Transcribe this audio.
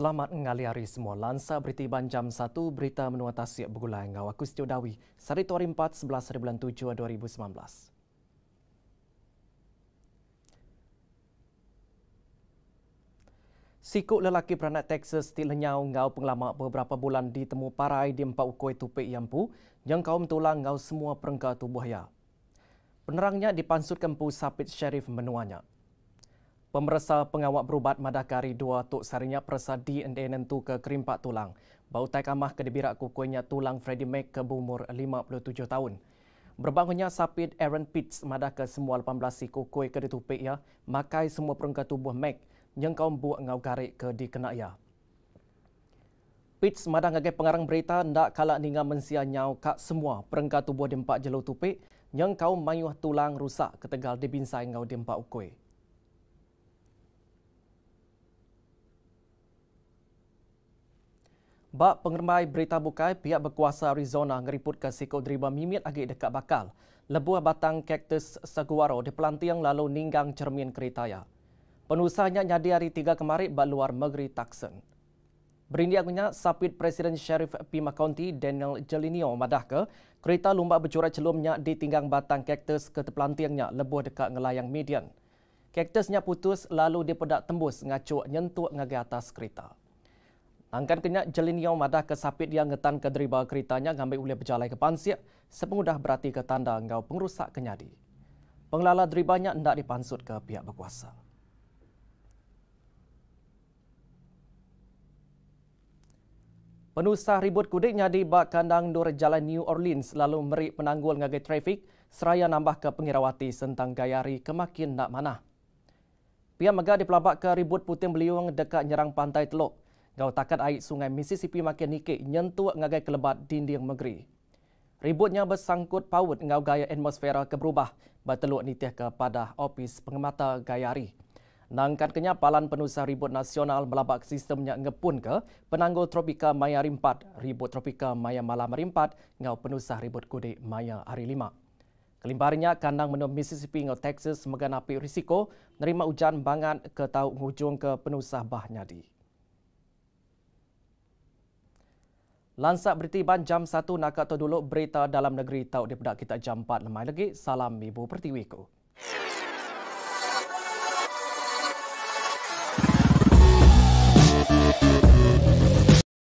Selamat mengali hari semua. Lansa berita Iban jam 1, berita menua tasik bergulai. Ngau aku Setia Dawi, Sari Tuari 4, 2019. Sikuk lelaki beranak Texas di lenyau ngau penglama beberapa bulan ditemu parai di empat ukoi tupik yampu yang kaum tulang ngau semua perengka tubuh Penerangnya dipansut kempu sapit syarif menuanya. Pemeriksa pengawal berubat Madakari 2 Tok Sarinya Persa di Nentu ke Kerimpak Tulang. Bautai kamah kedibirak kukuinya Tulang Freddy Mac ke berumur 57 tahun. Berbangunnya sapit Aaron Pitts madah ke semua 18 si kukui ke ditupik ya, makai semua perengkat tubuh Mac yang kaum buat ngau garik ke dikenak ya. Pitts madah ngagai pengarang berita ndak kalak ninga mensia nyau kak semua perengkat tubuh di empat jelur tupik yang kaum mayuh tulang rusak ketegal dibinsai ngau di empat ukui. Bak pengermai berita bukai, pihak berkuasa Arizona ngeriput ke siku deriba mimit agak dekat bakal. Lebuah batang kaktus saguaro di pelantiang lalu ninggang cermin keritaya. Penusahnya nyadi hari tiga kemarin bak luar negeri Taksen. Berindi agunya, sapit Presiden Sheriff Pima County Daniel Jelinio madah ke, kereta lumba bercura celumnya di tinggang batang kaktus ke pelantiangnya lebuah dekat ngelayang median. Kaktusnya putus lalu dipedak tembus ngacuk nyentuk ngagi atas kereta. Angkan kenyak jelinyau madah ke sapit yang ngetan ke deriba keritanya ngambil ulih berjalan ke pansiak sepengudah berarti ke tanda ngau pengrusak kenyadi. Pengelala deribanya hendak dipansut ke pihak berkuasa. Penusah ribut kudik nyadi bak kandang dur jalan New Orleans lalu meri penanggul ngagai trafik seraya nambah ke pengirawati sentang gayari kemakin nak mana Pihak megah dipelabak ke ribut putih beliung dekat nyerang pantai teluk Gautakan air sungai Mississippi makin nikik nyentuh ngagai kelebat dinding negeri. Ributnya bersangkut paut ngau gaya atmosfera keberubah berteluk nitih kepada opis pengemata gayari. Nangkan kenya palan penusah ribut nasional melabak sistemnya ngepun ke penanggul tropika Maya Rimpat, ribut tropika Maya Malam Rimpat ngau penusah ribut kudik Maya Hari Lima. Kelimparnya kandang menu Mississippi ngau Texas menganapi risiko nerima hujan bangat ke tau ngujung ke penusah Bahnyadi. nyadi. Lansat Berita Ban jam 1 nak atau dulu berita dalam negeri tahu daripada kita jam 4 lemai lagi. Salam Ibu pertiwi Ibu